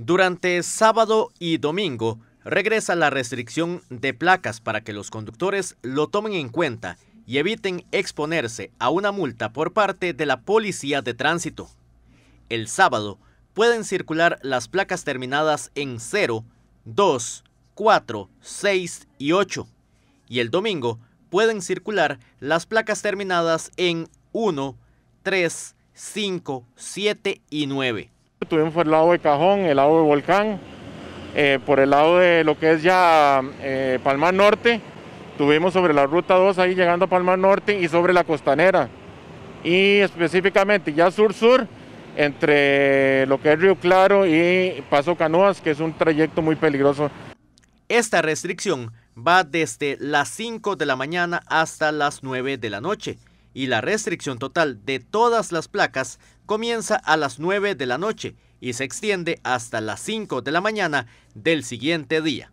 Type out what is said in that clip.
Durante sábado y domingo regresa la restricción de placas para que los conductores lo tomen en cuenta y eviten exponerse a una multa por parte de la policía de tránsito. El sábado pueden circular las placas terminadas en 0, 2, 4, 6 y 8. Y el domingo pueden circular las placas terminadas en 1, 3, 5, 7 y 9. Tuvimos por el lado de Cajón, el lado de Volcán, eh, por el lado de lo que es ya eh, Palmar Norte, tuvimos sobre la ruta 2 ahí llegando a Palmar Norte y sobre la costanera. Y específicamente ya sur-sur, entre lo que es Río Claro y Paso Canoas, que es un trayecto muy peligroso. Esta restricción va desde las 5 de la mañana hasta las 9 de la noche y la restricción total de todas las placas comienza a las 9 de la noche y se extiende hasta las 5 de la mañana del siguiente día.